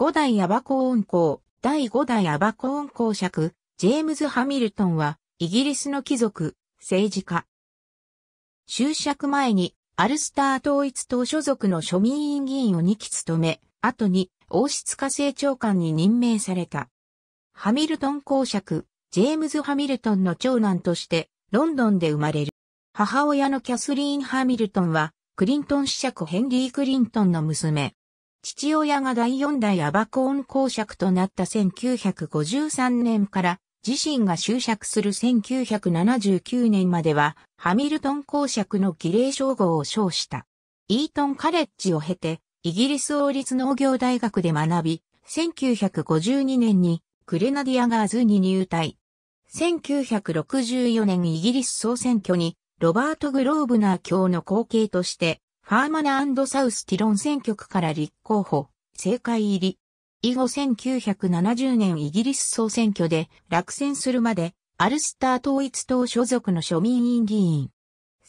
5代アバコ音公、第5代アバコ音公爵、ジェームズ・ハミルトンは、イギリスの貴族、政治家。就職前に、アルスター統一党所属の庶民委員議員を2期務め、後に、王室家政長官に任命された。ハミルトン公爵、ジェームズ・ハミルトンの長男として、ロンドンで生まれる。母親のキャスリーン・ハミルトンは、クリントン子爵ヘンリー・クリントンの娘。父親が第四代アバコーン公爵となった1953年から自身が就職する1979年まではハミルトン公爵の儀礼称号を称した。イートンカレッジを経てイギリス王立農業大学で学び、1952年にグレナディアガーズに入隊。1964年イギリス総選挙にロバート・グローブナー教の後継としてハーマナサウスティロン選挙区から立候補、政界入り。以後1970年イギリス総選挙で落選するまで、アルスター統一党所属の庶民院議員。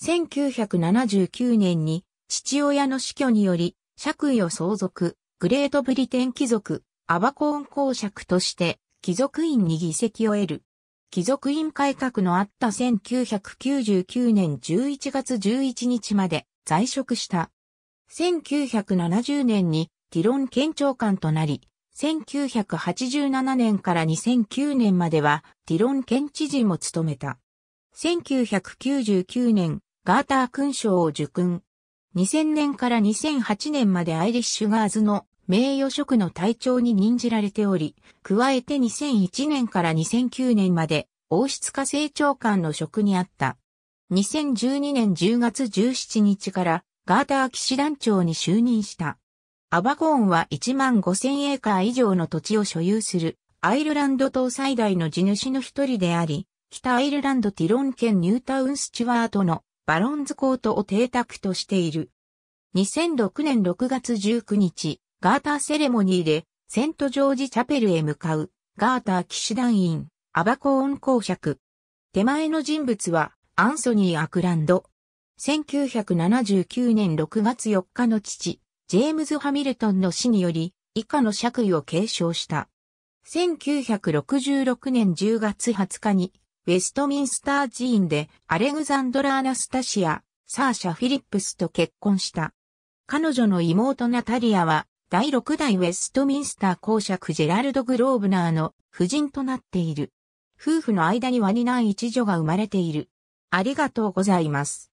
1979年に父親の死去により、爵位を相続、グレートブリテン貴族、アバコーン公爵として、貴族院に議席を得る。貴族院改革のあった1999年11月11日まで、在職した。1970年にティロン県長官となり、1987年から2009年まではティロン県知事も務めた。1999年、ガーター勲章を受勲。2000年から2008年までアイリッシュガーズの名誉職の隊長に任じられており、加えて2001年から2009年まで王室化成長官の職にあった。2012年10月17日からガーター騎士団長に就任した。アバコーンは1万5000エーカー以上の土地を所有するアイルランド島最大の地主の一人であり、北アイルランドティロン県ニュータウンスチュワートのバロンズコートを邸宅としている。2006年6月19日、ガーターセレモニーでセントジョージチャペルへ向かうガーター騎士団員、アバコーン公爵。手前の人物はアンソニー・アクランド。1979年6月4日の父、ジェームズ・ハミルトンの死により、以下の爵位を継承した。1966年10月20日に、ウェストミンスター寺院でアレグザンドラ・アナスタシア、サーシャ・フィリップスと結婚した。彼女の妹ナタリアは、第6代ウェストミンスター公爵ジェラルド・グローブナーの夫人となっている。夫婦の間にワニ男ン一女が生まれている。ありがとうございます。